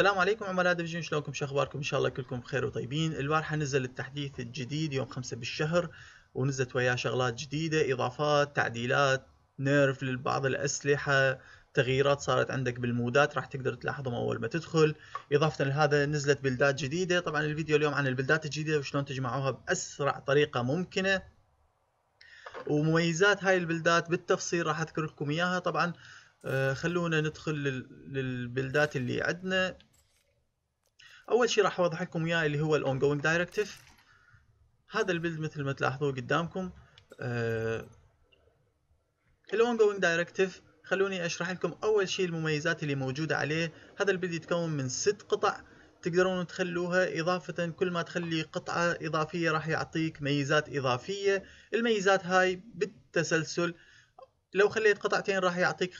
السلام عليكم عملاء ديفيجن شلونكم شو اخباركم ان شاء الله كلكم بخير وطيبين البارحه نزل التحديث الجديد يوم خمسة بالشهر ونزلت وياه شغلات جديده اضافات تعديلات نيرف لبعض الاسلحه تغييرات صارت عندك بالمودات راح تقدر تلاحظهم اول ما تدخل اضافه لهذا نزلت بلدات جديده طبعا الفيديو اليوم عن البلدات الجديده وشلون تجمعوها باسرع طريقه ممكنه ومميزات هاي البلدات بالتفصيل راح اذكر لكم اياها طبعا آه، خلونا ندخل للبلدات اللي عندنا اول شيء راح اوضح لكم اياه اللي هو الاون جوينج دايركتيف هذا البيلد مثل ما تلاحظوه قدامكم الاون جوينج دايركتيف خلوني اشرح لكم اول شيء المميزات اللي موجوده عليه هذا البيلد يتكون من ست قطع تقدرون تخلوها إضافة كل ما تخلي قطعة إضافية راح يعطيك ميزات إضافية الميزات هاي بالتسلسل لو خليت قطعتين راح يعطيك 20%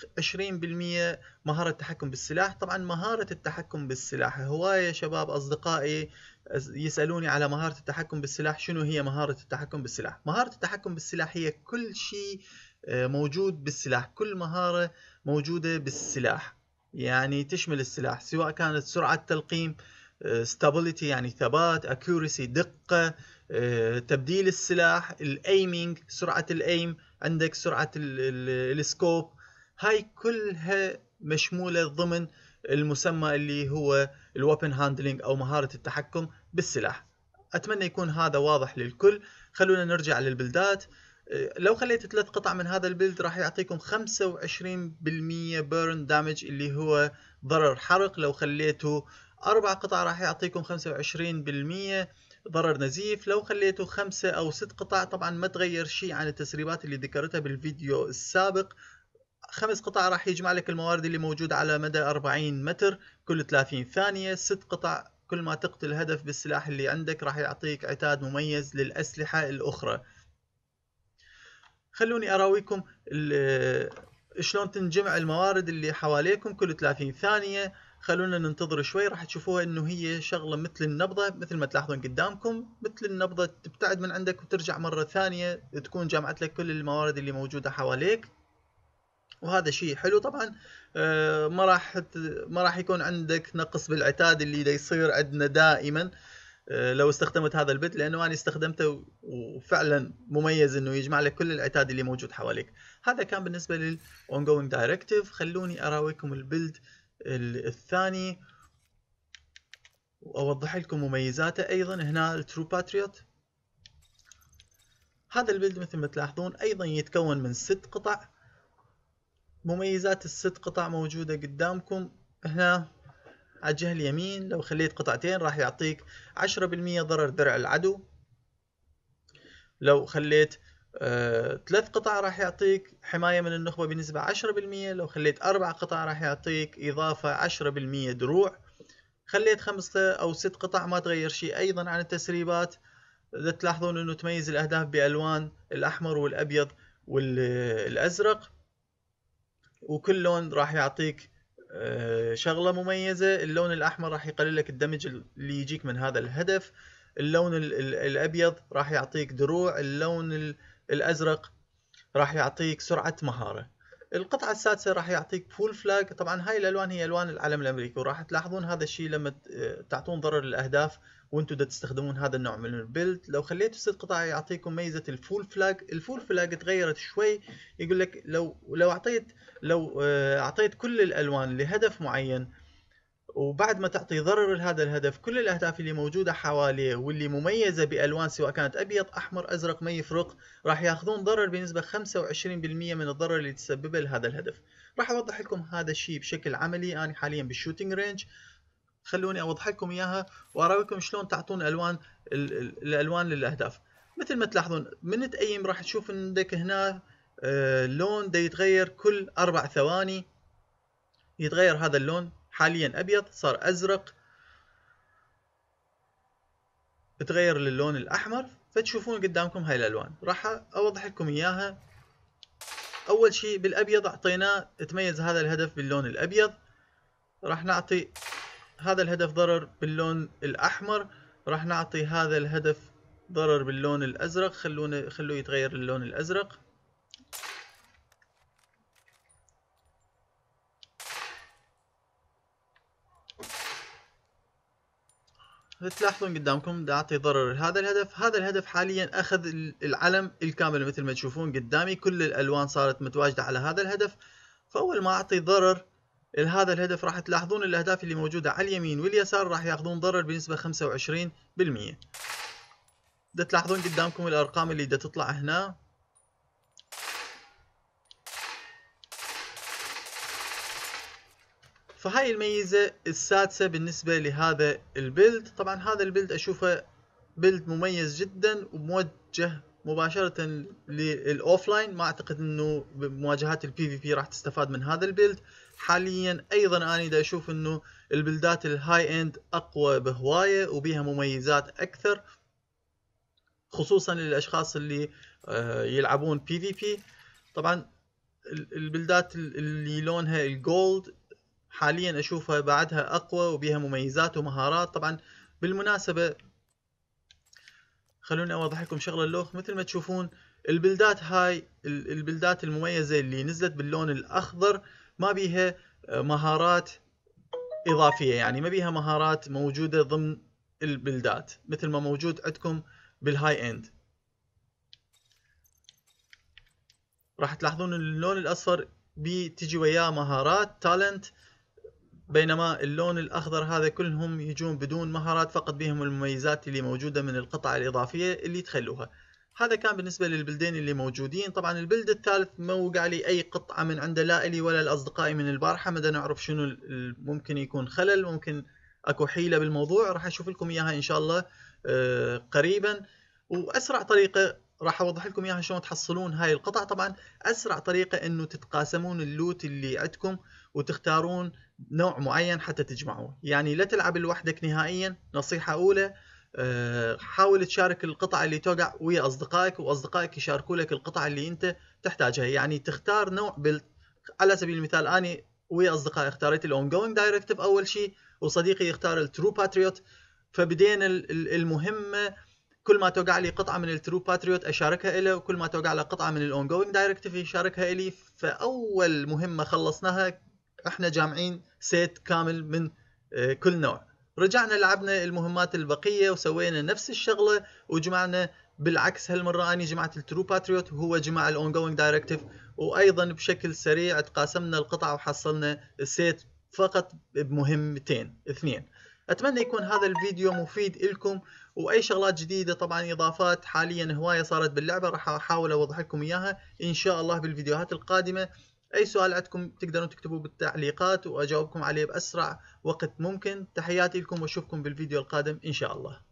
مهارة التحكم بالسلاح طبعا مهارة التحكم بالسلاح هواية شباب أصدقائي يسألوني على مهارة التحكم بالسلاح شنو هي مهارة التحكم بالسلاح مهارة التحكم بالسلاح هي كل شيء آه، موجود بالسلاح كل مهارة موجودة بالسلاح يعني تشمل السلاح سواء كانت سرعة تلقيم آه، stability يعني ثبات accuracy دقة آه، تبديل السلاح الايمينج سرعه الايم عندك سرعه السكوب هاي كلها مشموله ضمن المسمى اللي هو الوابن هاندلنج او مهاره التحكم بالسلاح اتمنى يكون هذا واضح للكل خلونا نرجع للبلدات آه، لو خليت ثلاث قطع من هذا البلد راح يعطيكم 25% بيرن دامج اللي هو ضرر حرق لو خليته اربع قطع راح يعطيكم 25% ضرر نزيف لو خليته خمسة أو ست قطع طبعا ما تغير شيء عن التسريبات اللي ذكرتها بالفيديو السابق خمس قطع راح يجمع لك الموارد اللي موجودة على مدى 40 متر كل 30 ثانية ست قطع كل ما تقتل هدف بالسلاح اللي عندك راح يعطيك عتاد مميز للأسلحة الأخرى خلوني أراويكم شلون تنجمع الموارد اللي حواليكم كل 30 ثانية خلونا ننتظر شوي راح تشوفوها انه هي شغلة مثل النبضة مثل ما تلاحظون قدامكم مثل النبضة تبتعد من عندك وترجع مرة ثانية تكون جمعت لك كل الموارد اللي موجودة حواليك وهذا شيء حلو طبعا آه، ما راح ما راح يكون عندك نقص بالعتاد اللي دا يصير عندنا دائما آه، لو استخدمت هذا البت لانه انا استخدمته وفعلا مميز انه يجمع لك كل العتاد اللي موجود حواليك هذا كان بالنسبه للاون دايركتيف خلوني اراويكم البيلد الثاني واوضح لكم مميزاته ايضا هنا الترو باتريوت هذا البيلد مثل ما تلاحظون ايضا يتكون من ست قطع مميزات الست قطع موجوده قدامكم هنا على الجهة اليمين لو خليت قطعتين راح يعطيك عشرة بالمية ضرر درع العدو لو خليت آه، ثلاث قطع راح يعطيك حماية من النخبة بنسبة عشرة بالمية لو خليت أربع قطع راح يعطيك إضافة عشرة بالمية دروع خليت خمسة أو ست قطع ما تغير شيء أيضا عن التسريبات إذا تلاحظون أنه تميز الأهداف بألوان الأحمر والأبيض والأزرق وكل لون راح يعطيك آه، شغله مميزه اللون الاحمر راح يقلل لك الدمج اللي يجيك من هذا الهدف اللون الابيض راح يعطيك دروع اللون الازرق راح يعطيك سرعه مهاره القطعة السادسة راح يعطيك فول فلاج طبعا هاي الالوان هي الوان العلم الامريكي وراح تلاحظون هذا الشيء لما تعطون ضرر للاهداف وانتم تستخدمون هذا النوع من البيلد لو خليتوا ست قطع يعطيكم ميزة الفول فلاج الفول فلاج تغيرت شوي يقول لك لو لو اعطيت لو آه، اعطيت كل الالوان لهدف معين وبعد ما تعطي ضرر لهذا الهدف كل الاهداف اللي موجوده حواليه واللي مميزه بالوان سواء كانت ابيض احمر ازرق ما يفرق راح ياخذون ضرر بنسبه 25% من الضرر اللي تسببه لهذا الهدف راح اوضح لكم هذا الشيء بشكل عملي انا حاليا بالشوتينج رينج خلوني اوضح لكم اياها واراويكم شلون تعطون الوان الالوان للاهداف مثل ما تلاحظون من تقيم راح تشوف عندك هنا آه، لون دا يتغير كل اربع ثواني يتغير هذا اللون حاليا أبيض صار أزرق تغير للون الأحمر فتشوفون قدامكم هاي الألوان راح أوضح لكم إياها أول شيء بالأبيض أعطيناه تميز هذا الهدف باللون الأبيض راح نعطي هذا الهدف ضرر باللون الأحمر راح نعطي هذا الهدف ضرر باللون الأزرق خلونا خلوه يتغير للون الأزرق تلاحظون قدامكم دا اعطي ضرر لهذا الهدف هذا الهدف حاليا اخذ العلم الكامل مثل ما تشوفون قدامي كل الالوان صارت متواجده على هذا الهدف فاول ما اعطي ضرر لهذا الهدف راح تلاحظون الاهداف اللي موجوده على اليمين واليسار راح ياخذون ضرر بنسبه 25% دا تلاحظون قدامكم الارقام اللي دا تطلع هنا فهاي الميزة السادسة بالنسبة لهذا البيلد طبعا هذا البيلد اشوفه بيلد مميز جدا وموجه مباشرة للاوفلاين ما اعتقد انه بمواجهات البي في بي راح تستفاد من هذا البيلد حاليا ايضا انا دا اشوف انه البلدات الهاي اند اقوى بهواية وبيها مميزات اكثر خصوصا للاشخاص اللي آه، يلعبون بي في بي طبعا البلدات اللي لونها الجولد حاليا أشوفها بعدها أقوى وبها مميزات ومهارات طبعا بالمناسبة خلوني أوضح لكم شغلة اللوخ مثل ما تشوفون البلدات هاي البلدات المميزة اللي نزلت باللون الأخضر ما بيها آه، مهارات إضافية يعني ما بيها مهارات موجودة ضمن البلدات مثل ما موجود عندكم بالهاي اند راح تلاحظون اللون الأصفر بتجي وياه مهارات تالنت بينما اللون الأخضر هذا كلهم يجون بدون مهارات فقط بهم المميزات اللي موجودة من القطع الإضافية اللي تخلوها هذا كان بالنسبة للبلدين اللي موجودين طبعا البلد الثالث ما وقع لي أي قطعة من عنده لا إلي ولا لأصدقائي من البارحة مدى نعرف شنو ممكن يكون خلل ممكن أكو حيلة بالموضوع راح أشوف لكم إياها إن شاء الله آه، قريبا وأسرع طريقة راح اوضح لكم اياها شلون تحصلون هاي القطع طبعا اسرع طريقه انه تتقاسمون اللوت اللي عندكم وتختارون نوع معين حتى تجمعه يعني لا تلعب لوحدك نهائيا نصيحة أولى آه، حاول تشارك القطع اللي توقع ويا أصدقائك وأصدقائك يشاركوا لك القطع اللي أنت تحتاجها يعني تختار نوع بال... على سبيل المثال أنا ويا أصدقائي اختاريت الأون جوينج دايركتيف أول شيء وصديقي يختار الترو باتريوت فبدينا المهمة كل ما توقع لي قطعة من الترو باتريوت أشاركها إله وكل ما توقع له قطعة من الأون جوينج دايركتيف يشاركها إلي فأول مهمة خلصناها احنا جامعين سيت كامل من آه، كل نوع رجعنا لعبنا المهمات البقية وسوينا نفس الشغلة وجمعنا بالعكس هالمرة اني جمعت الترو باتريوت وهو جمع الأون جوينج دايركتيف وأيضا بشكل سريع تقاسمنا القطع وحصلنا السيت فقط بمهمتين اثنين أتمنى يكون هذا الفيديو مفيد لكم وأي شغلات جديدة طبعا إضافات حاليا هواية صارت باللعبة راح أحاول أوضح لكم إياها إن شاء الله بالفيديوهات القادمة أي سؤال عندكم تقدرون تكتبوه بالتعليقات وأجاوبكم عليه بأسرع وقت ممكن تحياتي لكم وأشوفكم بالفيديو القادم إن شاء الله